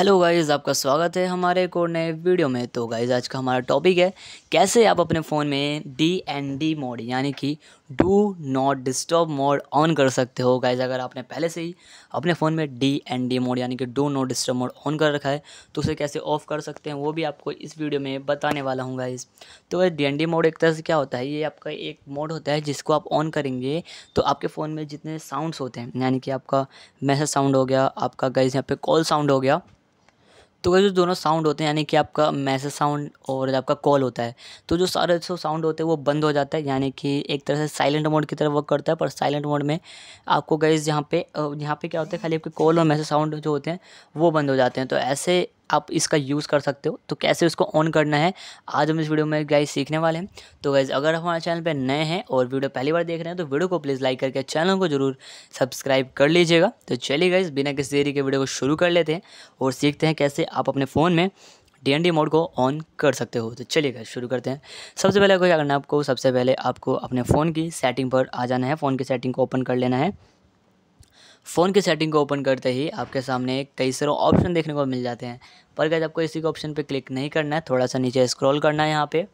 hello guys आपका स्वागत है हमारे एक और नए वीडियो में तो गाइस आज का हमारा टॉपिक है कैसे आप अपने फ़ोन में डी एन डी मोड यानी कि do not disturb mode on कर सकते हो गाइस अगर आपने पहले से ही अपने फ़ोन में डी एन डी मोड यानी कि do not disturb mode on कर रखा है तो उसे कैसे ऑफ़ कर सकते हैं वो भी आपको इस वीडियो में बताने वाला हूँ गाइज़ तो डी एन डी मोड एक तरह से क्या होता है ये आपका एक मोड होता है जिसको आप ऑन करेंगे तो आपके फ़ोन में जितने साउंड्स होते हैं यानी कि आपका मैसेज साउंड हो गया आपका गाइज यहाँ पर कॉल साउंड हो गया तो जो दोनों साउंड होते हैं यानी कि आपका मैसेज साउंड और आपका कॉल होता है तो जो सारे जो साउंड होते हैं वो बंद हो जाता है यानी कि एक तरह से साइलेंट मोड की तरह वर्क करता है पर साइलेंट मोड में आपको गैस यहाँ पे यहाँ पे क्या होता है खाली आपके कॉल और मैसेज साउंड जो होते हैं वो बंद हो जाते हैं तो ऐसे आप इसका यूज़ कर सकते हो तो कैसे उसको ऑन करना है आज हम इस वीडियो में गाइज सीखने वाले हैं तो गाइज़ अगर हमारे चैनल पर नए हैं और वीडियो पहली बार देख रहे हैं तो वीडियो को प्लीज़ लाइक करके चैनल को जरूर सब्सक्राइब कर लीजिएगा तो चलिए गाइज़ बिना किसी देरी के वीडियो को शुरू कर लेते हैं और सीखते हैं कैसे आप अपने फ़ोन में डी मोड को ऑन कर सकते हो तो चलिए गाइस शुरू करते हैं सबसे पहले क्या करना है आपको सबसे पहले आपको अपने फ़ोन की सेटिंग पर आ जाना है फ़ोन की सेटिंग को ओपन कर लेना है फ़ोन की सेटिंग को ओपन करते ही आपके सामने कई सारे ऑप्शन देखने को मिल जाते हैं पर गैस आपको इसी के ऑप्शन पर क्लिक नहीं करना है थोड़ा सा नीचे स्क्रॉल करना है यहाँ पर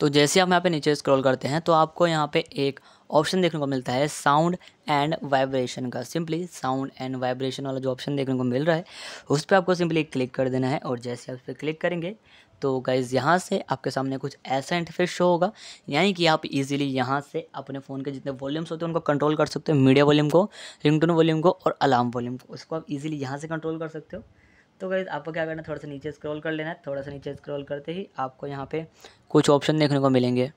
तो जैसे आप यहाँ पे नीचे स्क्रॉल करते हैं तो आपको यहाँ पे एक ऑप्शन देखने को मिलता है साउंड एंड वाइब्रेशन का सिंपली साउंड एंड वाइब्रेशन वाला जो ऑप्शन देखने को मिल रहा है उस पर आपको सिंपली क्लिक कर देना है और जैसे आप उस पर क्लिक करेंगे तो गाइज़ यहाँ से आपके सामने कुछ ऐसा इंटरफेस शो होगा यानी कि आप इजीली यहाँ से अपने फ़ोन के जितने वॉल्यूम्स होते हैं उनको कंट्रोल कर सकते हो मीडिया वॉल्यूम को रिंगटोन वॉल्यूम को और अलार्म वॉल्यूम को उसको आप इजीली यहाँ से कंट्रोल कर सकते हो तो गाइज़ आपको क्या करना है थोड़ा सा नीचे स्क्रॉल कर लेना है थोड़ा सा नीचे स्क्रॉल करते ही आपको यहाँ पे कुछ ऑप्शन देखने को मिलेंगे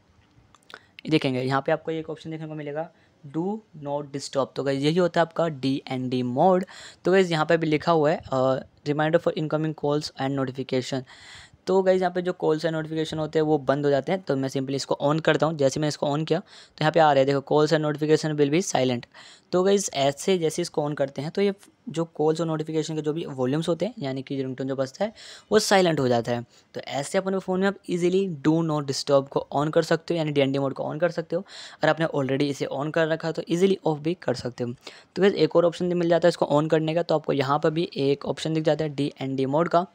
देखेंगे यहाँ पे आपको एक ऑप्शन देखने को मिलेगा डू नॉट डिस्टर्ब तो गई यही होता है आपका डी एन डी मोड तो गई यहाँ पे भी लिखा हुआ है reminder for incoming calls and notification तो गाइज यहाँ पे जो कॉल्स एंड नोटिफिकेशन होते हैं वो बंद हो जाते हैं तो मैं सिंपली इसको ऑन करता हूँ जैसे मैं इसको ऑन किया तो यहाँ पे आ रहा है देखो कॉल्स एंड नोटिफिकेशन बिल भी साइलेंट तो गाइज ऐसे जैसे इसको ऑन करते हैं तो ये जो कॉल्स और नोटिफिकेशन के जो भी वॉल्यूम्स होते हैं यानी कि रिंगटोन जो बसता है वो साइलेंट हो जाता है तो ऐसे अपने फ़ोन में आप इजीली डू नॉट डिस्टर्ब को ऑन कर सकते हो यानी डी मोड को ऑन कर सकते हो अगर आपने ऑलरेडी इसे ऑन कर रखा तो इजीली ऑफ भी कर सकते हो तो वैसे एक और ऑप्शन मिल जाता है इसको ऑन करने का तो आपको यहाँ पर भी एक ऑप्शन दिख जाता है डी मोड का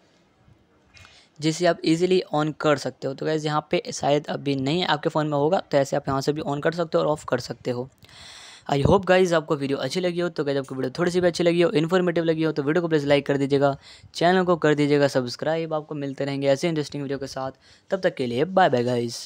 जिसे आप इजीली ऑन कर सकते हो तो गैस यहाँ पे शायद अभी नहीं आपके फ़ोन में होगा तो ऐसे आप यहाँ से भी ऑन कर सकते हो और ऑफ़ कर सकते हो आई होप गाइज आपको वीडियो अच्छी लगी हो तो गैस आपको वीडियो थोड़ी सी भी अच्छी लगी हो इन्फॉर्मेटिव लगी हो तो वीडियो को प्लीज़ लाइक कर दीजिएगा चैनल को कर दीजिएगा सब्सक्राइब आपको मिलते रहेंगे ऐसे इंटरेस्टिंग वीडियो के साथ तब तक के लिए बाय बाय गाइज़